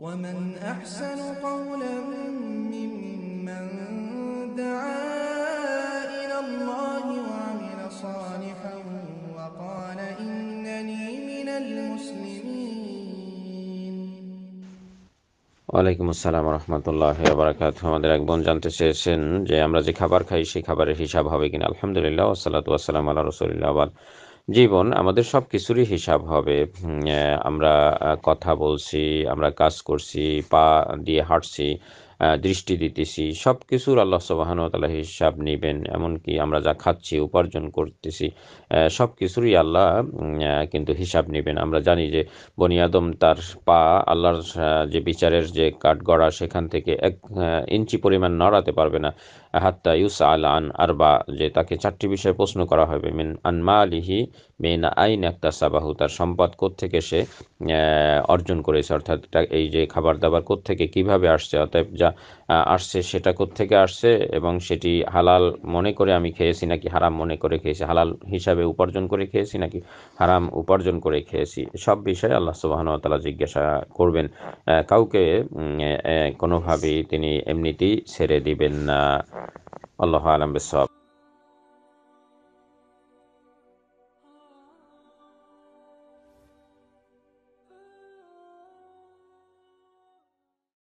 ومن أحسن قولا ممن دعا إلى الله وعمل صالحا وقال إنني من المسلمين وعليكم السلام ورحمة الله وبركاته ما دلعك بون جانت سيسن جي عمرا جي خبر خائشي خبر رحي شاب حبيكين الحمد لله والصلاة والسلام على رسول الله وبركاته জীবন আমাদের সব কিছুরই হিসাব হবে আমরা কথা বলছি আমরা কাজ করছি পা দিয়ে হাঁটছি দৃষ্টি দিতেছি সব কিছুর আল্লাহ সবাহানতালা হিসাব নেবেন এমনকি আমরা যা খাচ্ছি উপার্জন করতেছি সব কিছুরই আল্লাহ কিন্তু হিসাব নেবেন আমরা জানি যে বনিয়াদম তার পা আল্লাহর যে বিচারের যে কাঠগড়া সেখান থেকে এক ইঞ্চি পরিমাণ নড়াতে পারবে না হাত্তা ইউস আল আন আরবা যে তাকে চারটি বিষয়ে প্রশ্ন করা হবে মিন আনমা আলিহি মেন আইন একটা সাবাহু তার সম্পদ থেকে সে অর্জন করেছে অর্থাৎ এই যে খাবার দাবার থেকে কিভাবে আসছে অতএব যা যেটা আসছে সেটা থেকে আসছে এবং সেটি হালাল মনে করে আমি খেয়েছি নাকি হারাম মনে করে খেয়েছি হালাল হিসাবে উপার্জন করে খেয়েছি নাকি হারাম উপার্জন করে খেয়েছি সব বিষয়ে আল্লাহ সুবাহনতালা জিজ্ঞাসা করবেন কাউকে কোনোভাবেই তিনি এমনিতেই ছেড়ে দিবেন না আল্লাহ আলম সব